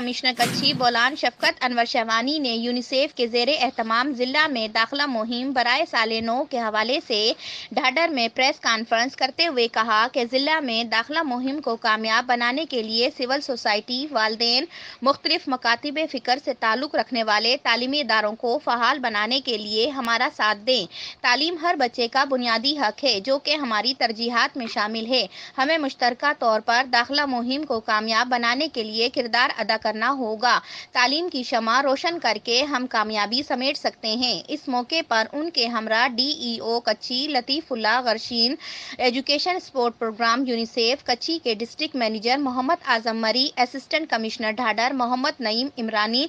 commissioner Kachhi Bolan Shafqat Anwar Shahwani ने UNICEF के जेर अहतमाम ज़िला में दाखिला मुहिम बरए साल नौ के हवाले से ढाडर में प्रेस कॉन्फ्रेंस करते हुए कहा कि ज़िला में दाखिला मुहिम को कामयाब बनाने के लिए सिविल सोसाइटी वालदेन मुख्तलिफ मकातब फ़िक्र से ताल्लुक़ रखने वाले तालीमी इदारों को फ़हाल बनाने के लिए हमारा साथ दें तालीम हर बच्चे का बुनियादी हक है जो कि हमारी तरजीहत में शामिल है हमें मुश्तर तौर पर दाखिला मुहिम को कामयाब बनाने के लिए किरदार अदा कर करना होगा तालीम की शमा रोशन करके हम कामयाबी समेट सकते हैं इस मौके पर उनके हमरा डीईओ कच्ची लतीफ़ुल्ला गर्शीन education sport programme UNICEF Kachhi के district manager Mohammad Azam Marri assistant commissioner Dhadar Mohammad Naeem Imrani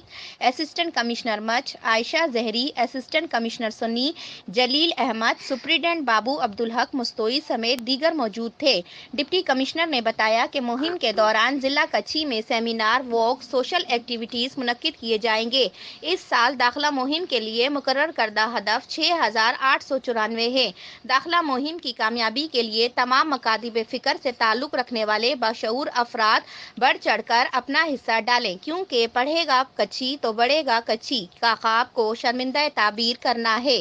assistant commissioner Mach Ayesha Zehri assistant commissioner Sunni Jalil Ahmed superintendent Babu Abdul Haq Mustoi समेत दीगर मौजूद थे डिप्टी कमिश्नर ने बताया कि मुहिम के दौरान जिला कच्ची में सेमिनार वॉक सोशल एक्टिविटीज़ मनकद किए जाएंगे इस साल दाखिला मुहिम के लिए मुकर करदा हदफ छः हज़ार आठ सौ चौरानवे है दाखिला मुहिम की कामयाबी के लिए तमाम मकादब फ़िक्र से ताल्लुक़ रखने वाले बशूर अफराद बढ़ चढ़ कर अपना हिस्सा डालें क्योंकि पढ़ेगा कच्ची तो बढ़ेगा कच्ची का ख्वाब को शर्मिंदा तबीर करना है